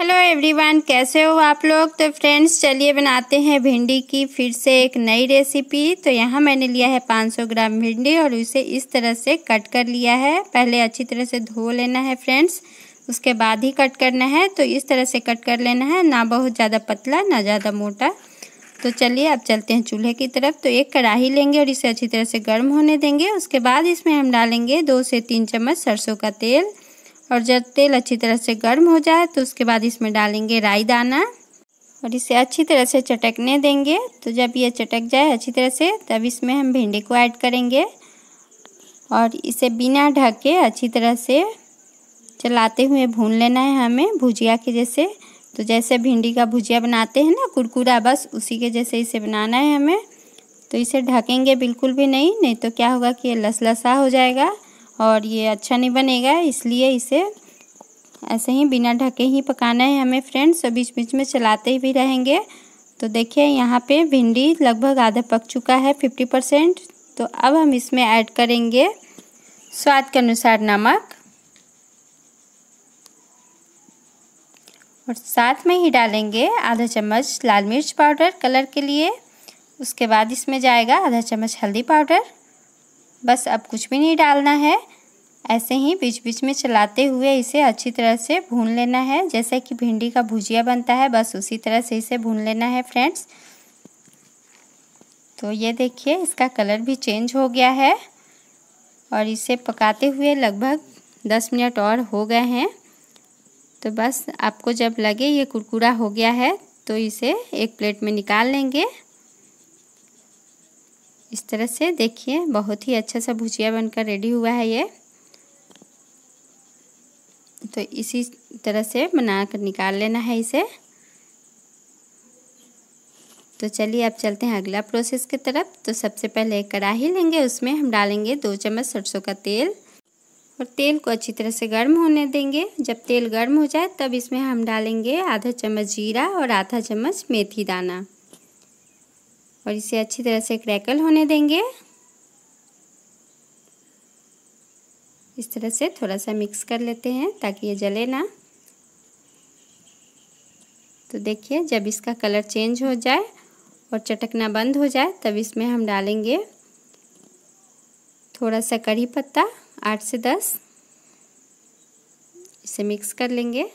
hello everyone कैसे हो आप लोग तो फ्रेंड्स चलिए बनाते हैं भिंडी की फिर से एक नई रेसिपी तो यहाँ मैंने लिया है 500 ग्राम भिंडी और उसे इस तरह से कट कर लिया है पहले अच्छी तरह से धो लेना है फ्रेंड्स उसके बाद ही कट करना है तो इस तरह से कट कर लेना है ना बहुत ज़्यादा पतला ना ज़्यादा मोटा तो चलिए अब चलते हैं चूल्हे की तरफ तो एक कढ़ाही लेंगे और इसे अच्छी तरह से गर्म होने देंगे उसके बाद इसमें हम डालेंगे दो से तीन चम्मच सरसों का तेल और जब तेल अच्छी तरह से गर्म हो जाए तो उसके बाद इसमें डालेंगे राई दाना और इसे अच्छी तरह से चटकने देंगे तो जब ये चटक जाए अच्छी तरह से तब इसमें हम भिंडी को ऐड करेंगे और इसे बिना ढक के अच्छी तरह से चलाते हुए भून लेना है हमें भुजिया के जैसे तो जैसे भिंडी का भुजिया बनाते हैं ना कुरकुरा बस उसी के जैसे इसे बनाना है हमें तो इसे ढकेंगे बिल्कुल भी नहीं नहीं तो क्या होगा कि ये लसलसा हो जाएगा और ये अच्छा नहीं बनेगा इसलिए इसे ऐसे ही बिना ढके ही पकाना है हमें फ्रेंड्स और बीच बीच में चलाते ही भी रहेंगे तो देखिए यहाँ पे भिंडी लगभग आधा पक चुका है फिफ्टी परसेंट तो अब हम इसमें ऐड करेंगे स्वाद के अनुसार नमक और साथ में ही डालेंगे आधा चम्मच लाल मिर्च पाउडर कलर के लिए उसके बाद इसमें जाएगा आधा चम्मच हल्दी पाउडर बस अब कुछ भी नहीं डालना है ऐसे ही बीच बीच में चलाते हुए इसे अच्छी तरह से भून लेना है जैसे कि भिंडी का भुजिया बनता है बस उसी तरह से इसे भून लेना है फ्रेंड्स तो ये देखिए इसका कलर भी चेंज हो गया है और इसे पकाते हुए लगभग दस मिनट और हो गए हैं तो बस आपको जब लगे ये कुरकुरा हो गया है तो इसे एक प्लेट में निकाल लेंगे इस तरह से देखिए बहुत ही अच्छा सा भुजिया बनकर रेडी हुआ है ये तो इसी तरह से बना कर निकाल लेना है इसे तो चलिए अब चलते हैं अगला प्रोसेस की तरफ तो सबसे पहले कढ़ाही लेंगे उसमें हम डालेंगे दो चम्मच सरसों का तेल और तेल को अच्छी तरह से गर्म होने देंगे जब तेल गर्म हो जाए तब इसमें हम डालेंगे आधा चम्मच जीरा और आधा चम्मच मेथी दाना और इसे अच्छी तरह से क्रैकल होने देंगे इस तरह से थोड़ा सा मिक्स कर लेते हैं ताकि ये जले ना तो देखिए जब इसका कलर चेंज हो जाए और चटकना बंद हो जाए तब इसमें हम डालेंगे थोड़ा सा कढ़ी पत्ता आठ से दस इसे मिक्स कर लेंगे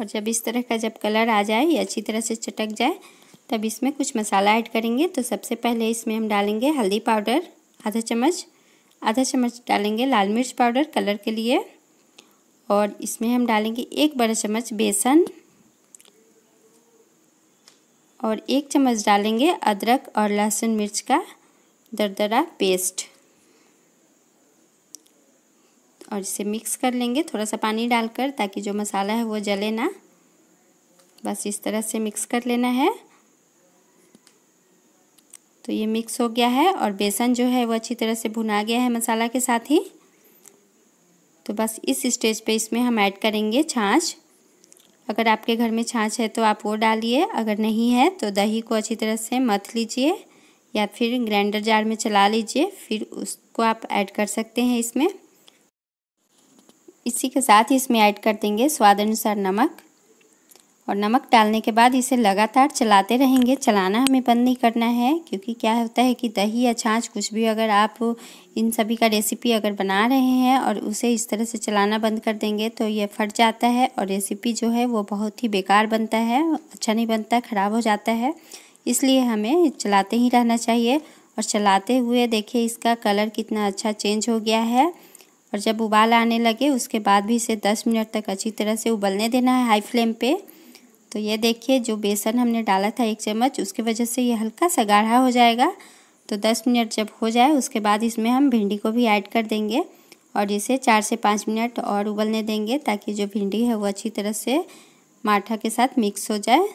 और जब इस तरह का जब कलर आ जाए या अच्छी तरह से चटक जाए तब इसमें कुछ मसाला ऐड करेंगे तो सबसे पहले इसमें हम डालेंगे हल्दी पाउडर आधा चम्मच आधा चम्मच डालेंगे लाल मिर्च पाउडर कलर के लिए और इसमें हम डालेंगे एक बड़ा चम्मच बेसन और एक चम्मच डालेंगे अदरक और लहसुन मिर्च का दरदरा पेस्ट और इसे मिक्स कर लेंगे थोड़ा सा पानी डालकर ताकि जो मसाला है वो जले ना बस इस तरह से मिक्स कर लेना है तो ये मिक्स हो गया है और बेसन जो है वो अच्छी तरह से भुना गया है मसाला के साथ ही तो बस इस स्टेज पे इसमें हम ऐड करेंगे छाछ अगर आपके घर में छाछ है तो आप वो डालिए अगर नहीं है तो दही को अच्छी तरह से मथ लीजिए या फिर ग्राइंडर जार में चला लीजिए फिर उसको आप ऐड कर सकते हैं इसमें इसी के साथ ही इसमें ऐड कर देंगे स्वाद अनुसार नमक और नमक डालने के बाद इसे लगातार चलाते रहेंगे चलाना हमें बंद नहीं करना है क्योंकि क्या होता है कि दही या छाछ कुछ भी अगर आप इन सभी का रेसिपी अगर बना रहे हैं और उसे इस तरह से चलाना बंद कर देंगे तो ये फट जाता है और रेसिपी जो है वो बहुत ही बेकार बनता है अच्छा नहीं बनता ख़राब हो जाता है इसलिए हमें चलाते ही रहना चाहिए और चलाते हुए देखिए इसका कलर कितना अच्छा चेंज हो गया है और जब उबाल आने लगे उसके बाद भी इसे दस मिनट तक अच्छी तरह से उबलने देना है हाई फ्लेम पे तो ये देखिए जो बेसन हमने डाला था एक चम्मच उसके वजह से ये हल्का सा गाढ़ा हो जाएगा तो दस मिनट जब हो जाए उसके बाद इसमें हम भिंडी को भी ऐड कर देंगे और इसे चार से पाँच मिनट और उबलने देंगे ताकि जो भिंडी है वो अच्छी तरह से माठा के साथ मिक्स हो जाए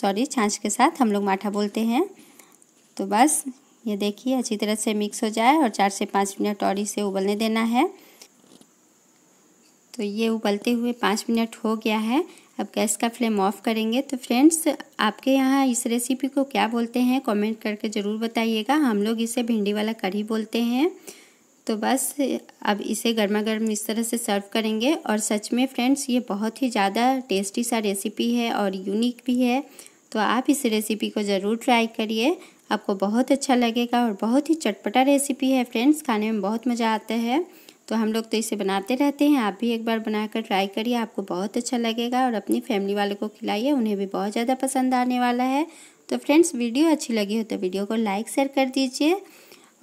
सॉरी छाछ के साथ हम लोग माठा बोलते हैं तो बस ये देखिए अच्छी तरह से मिक्स हो जाए और चार से पाँच मिनट और इसे उबलने देना है तो ये उबलते हुए पाँच मिनट हो गया है अब गैस का फ्लेम ऑफ करेंगे तो फ्रेंड्स आपके यहाँ इस रेसिपी को क्या बोलते हैं कमेंट करके ज़रूर बताइएगा हम लोग इसे भिंडी वाला कढ़ी बोलते हैं तो बस अब इसे गर्मा गर्म इस तरह से सर्व करेंगे और सच में फ्रेंड्स ये बहुत ही ज़्यादा टेस्टी सा रेसिपी है और यूनिक भी है तो आप इस रेसिपी को ज़रूर ट्राई करिए आपको बहुत अच्छा लगेगा और बहुत ही चटपटा रेसिपी है फ्रेंड्स खाने में बहुत मज़ा आता है तो हम लोग तो इसे बनाते रहते हैं आप भी एक बार बनाकर ट्राई करिए आपको बहुत अच्छा लगेगा और अपनी फैमिली वालों को खिलाइए उन्हें भी बहुत ज़्यादा पसंद आने वाला है तो फ्रेंड्स वीडियो अच्छी लगी हो तो वीडियो को लाइक शेयर कर दीजिए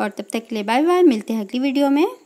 और तब तक के लिए बाय बाय मिलते हैं अगली वीडियो में